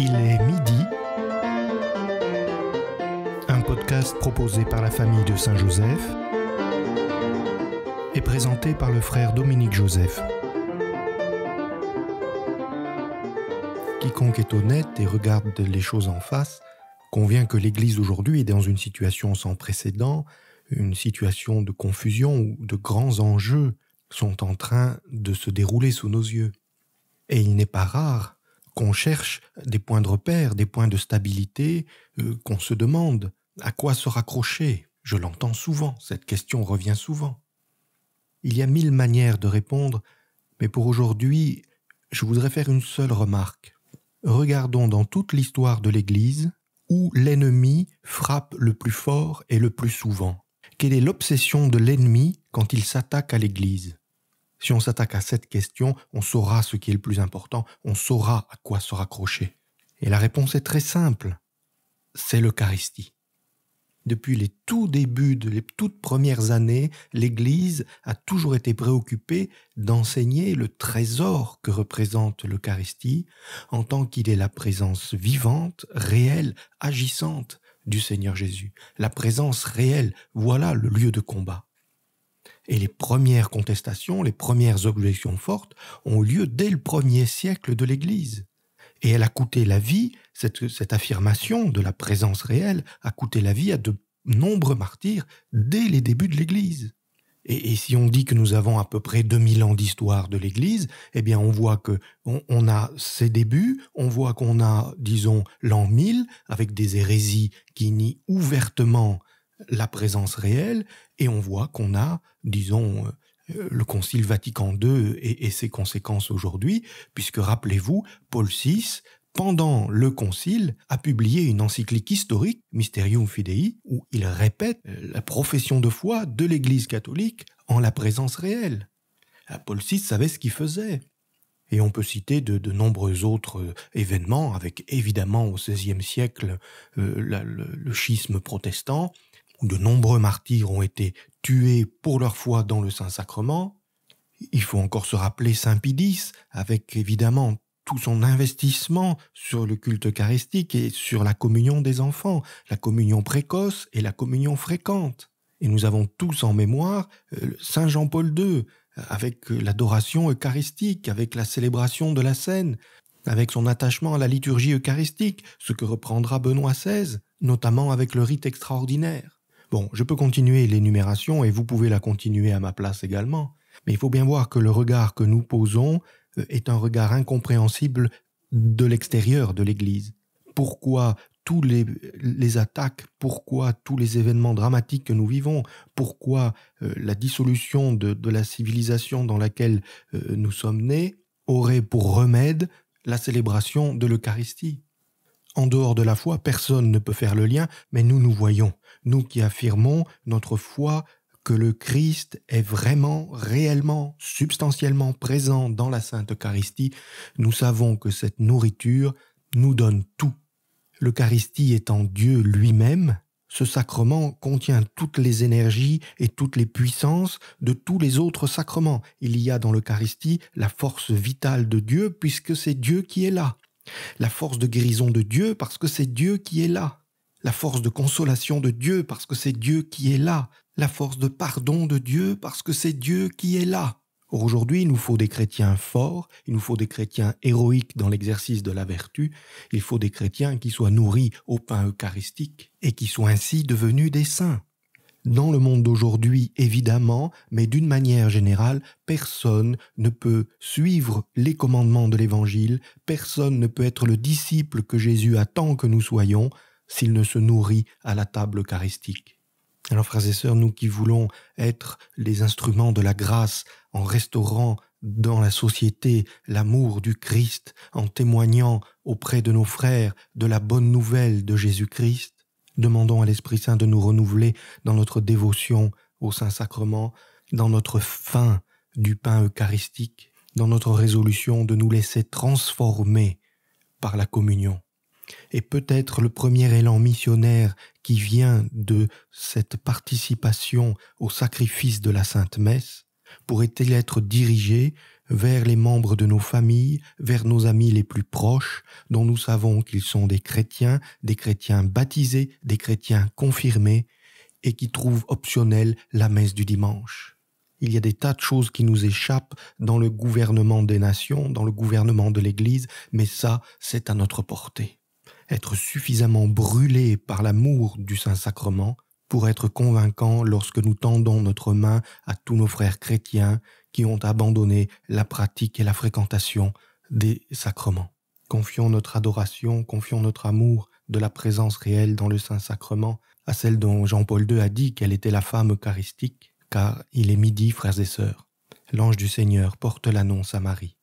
Il est midi. Un podcast proposé par la famille de Saint-Joseph et présenté par le frère Dominique Joseph. Quiconque est honnête et regarde les choses en face convient que l'Église aujourd'hui est dans une situation sans précédent, une situation de confusion où de grands enjeux sont en train de se dérouler sous nos yeux. Et il n'est pas rare qu'on cherche des points de repère, des points de stabilité, euh, qu'on se demande à quoi se raccrocher. Je l'entends souvent, cette question revient souvent. Il y a mille manières de répondre, mais pour aujourd'hui, je voudrais faire une seule remarque. Regardons dans toute l'histoire de l'Église où l'ennemi frappe le plus fort et le plus souvent. Quelle est l'obsession de l'ennemi quand il s'attaque à l'Église si on s'attaque à cette question, on saura ce qui est le plus important, on saura à quoi se raccrocher. Et la réponse est très simple, c'est l'Eucharistie. Depuis les tout débuts de les toutes premières années, l'Église a toujours été préoccupée d'enseigner le trésor que représente l'Eucharistie en tant qu'il est la présence vivante, réelle, agissante du Seigneur Jésus. La présence réelle, voilà le lieu de combat. Et les premières contestations, les premières objections fortes ont eu lieu dès le premier siècle de l'Église. Et elle a coûté la vie, cette, affirmation de la présence réelle a coûté la vie à de nombreux martyrs dès les débuts de l'Église. Et, si on dit que nous avons à peu près 2000 ans d'histoire de l'Église, eh bien on voit que on, a ses débuts, on voit qu'on a, disons, l'an 1000, avec des hérésies qui nient ouvertement la présence réelle, et on voit qu'on a, disons, euh, le Concile Vatican II et, ses conséquences aujourd'hui, puisque rappelez-vous, Paul VI, pendant le Concile, a publié une encyclique historique, Mysterium Fidei, où il répète euh, la profession de foi de l'Église catholique en la présence réelle. Ah, Paul VI savait ce qu'il faisait. Et on peut citer de, nombreux autres euh, événements, avec évidemment au XVIe siècle le, schisme protestant, où de nombreux martyrs ont été tués pour leur foi dans le Saint-Sacrement. Il faut encore se rappeler Saint Pidis, avec évidemment tout son investissement sur le culte eucharistique et sur la communion des enfants, la communion précoce et la communion fréquente. Et nous avons tous en mémoire euh, Saint Jean-Paul II, avec euh, l'adoration eucharistique, avec la célébration de la scène, avec son attachement à la liturgie eucharistique, ce que reprendra Benoît XVI, notamment avec le rite extraordinaire. Bon, je peux continuer l'énumération et vous pouvez la continuer à ma place également, mais il faut bien voir que le regard que nous posons euh, est un regard incompréhensible de l'extérieur de l'Église. Pourquoi tous les, les, attaques, pourquoi tous les événements dramatiques que nous vivons, pourquoi euh, la dissolution de, la civilisation dans laquelle euh, nous sommes nés aurait pour remède la célébration de l'Eucharistie. En dehors de la foi, personne ne peut faire le lien, mais nous nous voyons nous qui affirmons notre foi que le Christ est vraiment, réellement, substantiellement présent dans la Sainte Eucharistie, nous savons que cette nourriture nous donne tout. L'Eucharistie étant Dieu lui-même, ce sacrement contient toutes les énergies et toutes les puissances de tous les autres sacrements. Il y a dans l'Eucharistie la force vitale de Dieu puisque c'est Dieu qui est là. La force de guérison de Dieu parce que c'est Dieu qui est là la force de consolation de Dieu parce que c'est Dieu qui est là, la force de pardon de Dieu parce que c'est Dieu qui est là. aujourd'hui, il nous faut des chrétiens forts, il nous faut des chrétiens héroïques dans l'exercice de la vertu, il faut des chrétiens qui soient nourris au pain eucharistique et qui soient ainsi devenus des saints. Dans le monde d'aujourd'hui, évidemment, mais d'une manière générale, personne ne peut suivre les commandements de l'Évangile, personne ne peut être le disciple que Jésus attend que nous soyons s'il ne se nourrit à la table eucharistique. Alors frères et sœurs, nous qui voulons être les instruments de la grâce en restaurant dans la société l'amour du Christ, en témoignant auprès de nos frères de la bonne nouvelle de Jésus-Christ, demandons à l'Esprit Saint de nous renouveler dans notre dévotion au Saint-Sacrement, dans notre faim du pain eucharistique, dans notre résolution de nous laisser transformer par la communion et peut-être le premier élan missionnaire qui vient de cette participation au sacrifice de la Sainte Messe pourrait-il être dirigé vers les membres de nos familles, vers nos amis les plus proches, dont nous savons qu'ils sont des chrétiens, des chrétiens baptisés, des chrétiens confirmés, et qui trouvent optionnel la messe du dimanche. Il y a des tas de choses qui nous échappent dans le gouvernement des nations, dans le gouvernement de l'Église, mais ça, c'est à notre portée être suffisamment brûlés par l'amour du Saint-Sacrement pour être convaincants lorsque nous tendons notre main à tous nos frères chrétiens qui ont abandonné la pratique et la fréquentation des sacrements. Confions notre adoration, confions notre amour de la présence réelle dans le Saint-Sacrement à celle dont Jean-Paul II a dit qu'elle était la femme eucharistique, car il est midi, frères et sœurs. L'ange du Seigneur porte l'annonce à Marie.